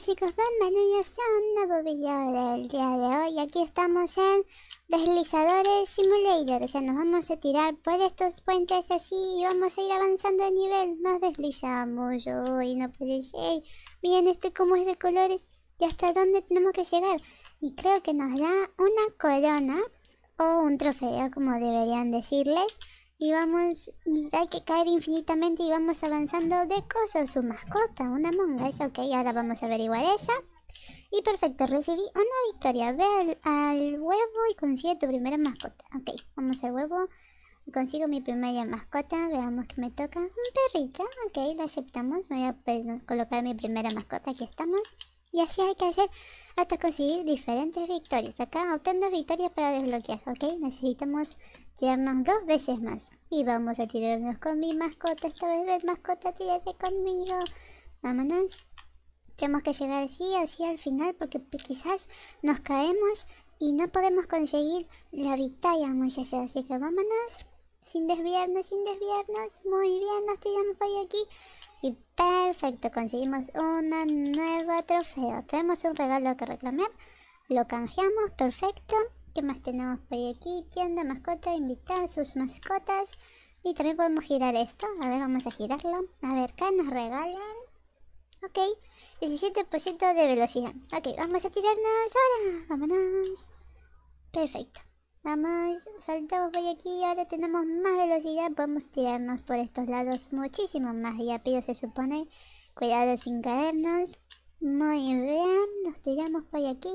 chicos, bienvenidos a un nuevo video del día de hoy Aquí estamos en deslizadores simulator O sea, nos vamos a tirar por estos puentes así y vamos a ir avanzando de nivel Nos deslizamos, y no puede ser Miren este cómo es de colores y hasta dónde tenemos que llegar Y creo que nos da una corona o un trofeo, como deberían decirles y vamos, hay que caer infinitamente y vamos avanzando de cosas. Su mascota, una monga, es ok, ahora vamos a averiguar esa. Y perfecto, recibí una victoria. Ve al, huevo y consigue tu primera mascota. Ok, vamos al huevo. Consigo mi primera mascota, veamos que me toca. Un perrito, ok, la aceptamos. Voy a pues, colocar mi primera mascota, aquí estamos. Y así hay que hacer hasta conseguir diferentes victorias. Acá obtengo victorias para desbloquear, ¿ok? Necesitamos tirarnos dos veces más. Y vamos a tirarnos con mi mascota. Esta vez, ven mascota, tírate conmigo. Vámonos. Tenemos que llegar así, así al final, porque quizás nos caemos y no podemos conseguir la victoria, muchachos. Así que vámonos. Sin desviarnos, sin desviarnos. Muy bien, nos tiramos por aquí. Y perfecto, conseguimos una nueva trofeo. Tenemos un regalo que reclamar. Lo canjeamos, perfecto. ¿Qué más tenemos por aquí? Tienda, mascota, invitar a sus mascotas. Y también podemos girar esto. A ver, vamos a girarlo. A ver, ¿qué nos regalan? Ok, 17% de velocidad. Ok, vamos a tirarnos ahora. Vámonos. Perfecto. Vamos, saltamos por aquí, ahora tenemos más velocidad, podemos tirarnos por estos lados muchísimo más rápido se supone. Cuidado sin caernos. Muy bien, nos tiramos por aquí.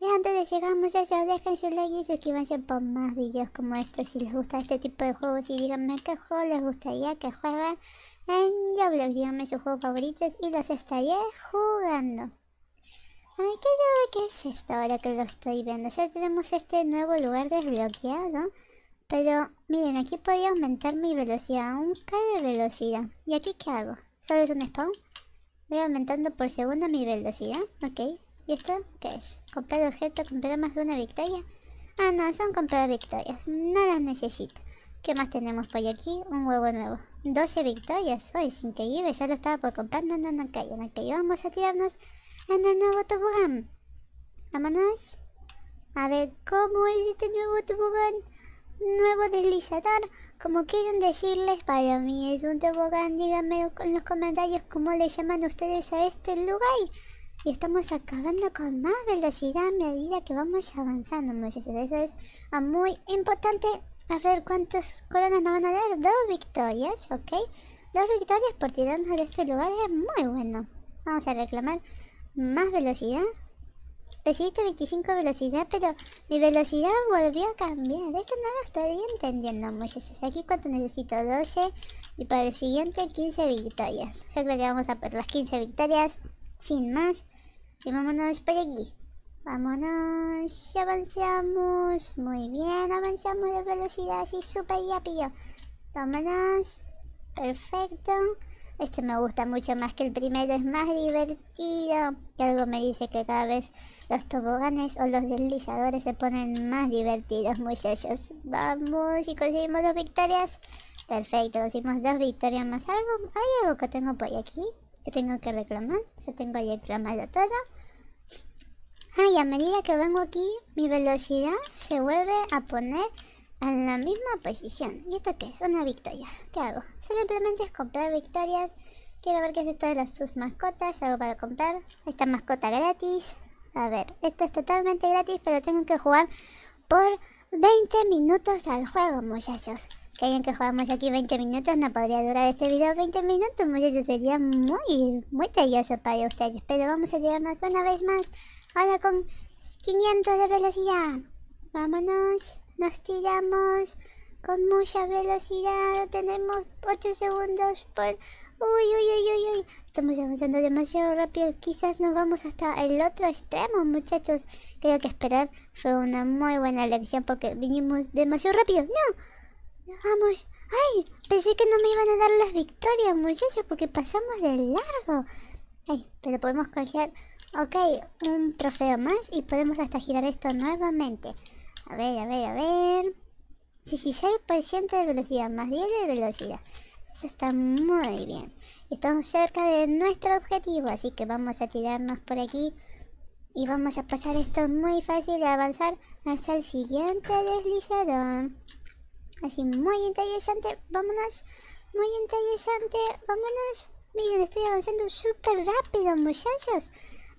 Y antes de llegar allá, dejen su like y suscribanse por más videos como estos si les gusta este tipo de juegos y díganme qué juego les gustaría que jueguen en Roblox. Díganme sus juegos favoritos y los estaré jugando qué es esto ahora que lo estoy viendo. Ya tenemos este nuevo lugar desbloqueado. Pero miren, aquí podría aumentar mi velocidad, un K de velocidad. ¿Y aquí qué hago? ¿Solo es un spawn? Voy aumentando por segundo mi velocidad. Ok. ¿Y esto qué es? ¿Comprar objeto? ¿Comprar más de una victoria? Ah, no, son comprar victorias. No las necesito. ¿Qué más tenemos por aquí? Un huevo nuevo. 12 victorias. Uy, es increíble. ya lo estaba por comprar. No, no, no, Ok, Vamos a tirarnos en el nuevo tobogán. Vámonos. A ver, ¿cómo es este nuevo tobogán? Nuevo deslizador, como quieren decirles, para mí es un tobogán. Díganme en los comentarios cómo le llaman ustedes a este lugar. Y estamos acabando con más velocidad a medida que vamos avanzando, muchachos. Eso es muy importante. A ver cuántas coronas nos van a dar. Dos victorias, ¿ok? Dos victorias por tirarnos de este lugar es muy bueno. Vamos a reclamar más velocidad. Recibiste 25 velocidad, pero mi velocidad volvió a cambiar. Esto no lo estoy entendiendo, muchachos. Aquí cuánto necesito 12 y para el siguiente 15 victorias. Yo creo que vamos a por las 15 victorias sin más. Y vámonos por aquí. Vámonos, y avanzamos. Muy bien, avanzamos de velocidad así súper pillo Vámonos. Perfecto. Este me gusta mucho más que el primero, es más divertido. Y algo me dice que cada vez los toboganes o los deslizadores se ponen más divertidos, muchachos. Vamos y conseguimos dos victorias. Perfecto, conseguimos dos victorias más. ¿Algo? ¿Hay algo que tengo por aquí? Que tengo que reclamar. Yo tengo que reclamado todo. Ay, a medida que vengo aquí, mi velocidad se vuelve a poner en la misma posición. ¿Y esto qué es? Una victoria. ¿Qué hago? Simplemente es comprar victorias. Quiero ver qué es esto de las, sus mascotas. Algo para comprar. Esta mascota gratis. A ver, esto es totalmente gratis, pero tengo que jugar por 20 minutos al juego, muchachos. Que hayan que jugamos aquí 20 minutos, no podría durar este video 20 minutos, muchachos. Sería muy, muy tedioso para ustedes. Pero vamos a llevarnos una vez más. Ahora con 500 de velocidad. Vámonos nos tiramos con mucha velocidad. Tenemos 8 segundos por... Uy, uy, uy, uy, uy. Estamos avanzando demasiado rápido. Quizás nos vamos hasta el otro extremo, muchachos. Creo que esperar fue una muy buena elección porque vinimos demasiado rápido. ¡No! Vamos. ¡Ay! Pensé que no me iban a dar las victorias, muchachos, porque pasamos de largo. Ay, pero podemos coger... Ok, un trofeo más y podemos hasta girar esto nuevamente. A ver, a ver, a ver. 16% de velocidad, más 10 de velocidad. Eso está muy bien. Estamos cerca de nuestro objetivo, así que vamos a tirarnos por aquí. Y vamos a pasar esto muy fácil de avanzar hasta el siguiente deslizador. Así, muy interesante, vámonos. Muy interesante, vámonos. Miren, estoy avanzando súper rápido, muchachos.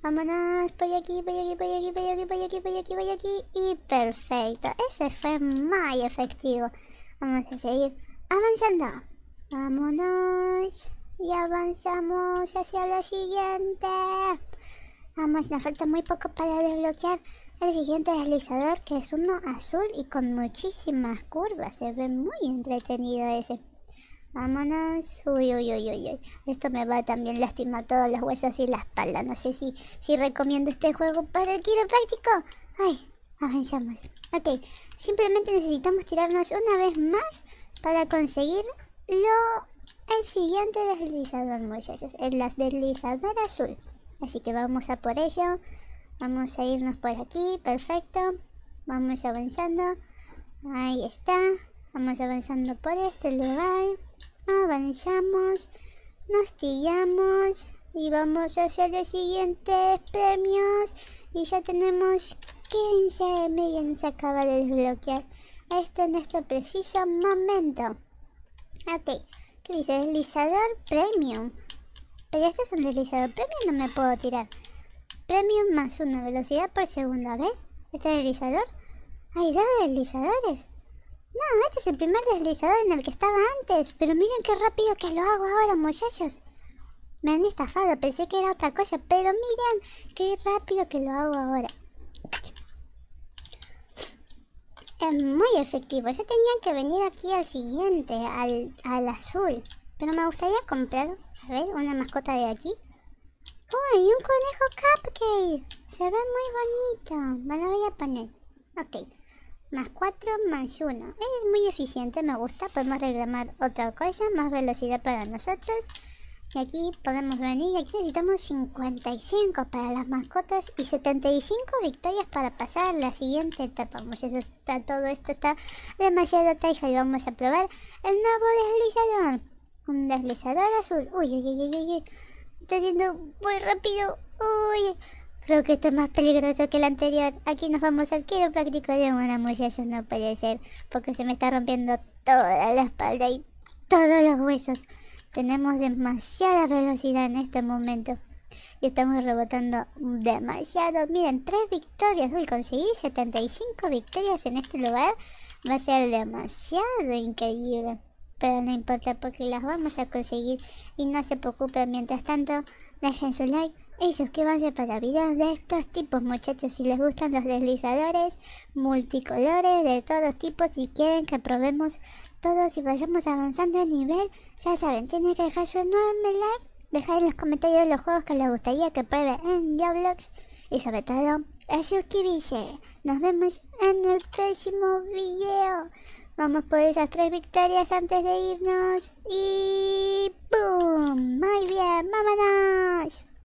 Vámonos, voy aquí, voy aquí, voy aquí, voy aquí, voy aquí, voy aquí, voy aquí. Y perfecto. Ese fue muy efectivo. Vamos a seguir avanzando. Vámonos. Y avanzamos hacia la siguiente. Vamos, nos falta muy poco para desbloquear el siguiente deslizador, que es uno azul y con muchísimas curvas. Se ve muy entretenido ese. Vámonos. Uy, uy, uy, uy, uy. Esto me va a también lastimar todos los huesos y la espalda. No sé si, si recomiendo este juego para el quiropráctico. Ay, avanzamos. Ok, simplemente necesitamos tirarnos una vez más para conseguir lo, el siguiente deslizador, muchachos. El deslizador azul. Así que vamos a por ello. Vamos a irnos por aquí. Perfecto. Vamos avanzando. Ahí está. Vamos avanzando por este lugar avanzamos, nos tiramos y vamos a hacer los siguientes premios. Y ya tenemos 15 millones acaba de desbloquear. Esto en este preciso momento. Ok, dice? Deslizador Premium. Pero este es un deslizador Premium, no me puedo tirar. Premium más una velocidad por segundo, a ver Este deslizador. Hay dos deslizadores. No, este es el primer deslizador en el que estaba antes. Pero miren qué rápido que lo hago ahora, muchachos. Me han estafado, pensé que era otra cosa. Pero miren qué rápido que lo hago ahora. Es muy efectivo. Yo tenía que venir aquí al siguiente, al, azul. Pero me gustaría comprar, a ver, una mascota de aquí. ¡Uy, un conejo cupcake! Se ve muy bonito. Me lo voy a poner. Ok más 4 más 1. Es muy eficiente, me gusta. Podemos reclamar otra cosa, más velocidad para nosotros. Y aquí podemos venir, aquí necesitamos 55 para las mascotas y 75 victorias para pasar a la siguiente etapa. Pues eso está, todo esto está demasiado taijo y vamos a probar el nuevo deslizador. Un deslizador azul. Uy, uy, uy, uy, uy. Está yendo muy rápido. Uy. Creo que esto es más peligroso que el anterior. Aquí nos vamos al quedar práctico de una muchacha, no puede ser. Porque se me está rompiendo toda la espalda y todos los huesos. Tenemos demasiada velocidad en este momento. Y estamos rebotando demasiado. Miren, tres victorias. Uy, conseguí 75 victorias en este lugar. Va a ser demasiado increíble. Pero no importa porque las vamos a conseguir. Y no se preocupen, mientras tanto, dejen su like ellos que para videos de estos tipos, muchachos, si les gustan los deslizadores multicolores de todos tipos, si quieren que probemos todos y vayamos avanzando de nivel, ya saben, tienen que dejar su enorme like, dejar en los comentarios los juegos que les gustaría que pruebe en Roblox y sobre todo, suscribirse. Nos vemos en el próximo video. Vamos por esas tres victorias antes de irnos. Y... ¡Pum! Muy bien, vámonos.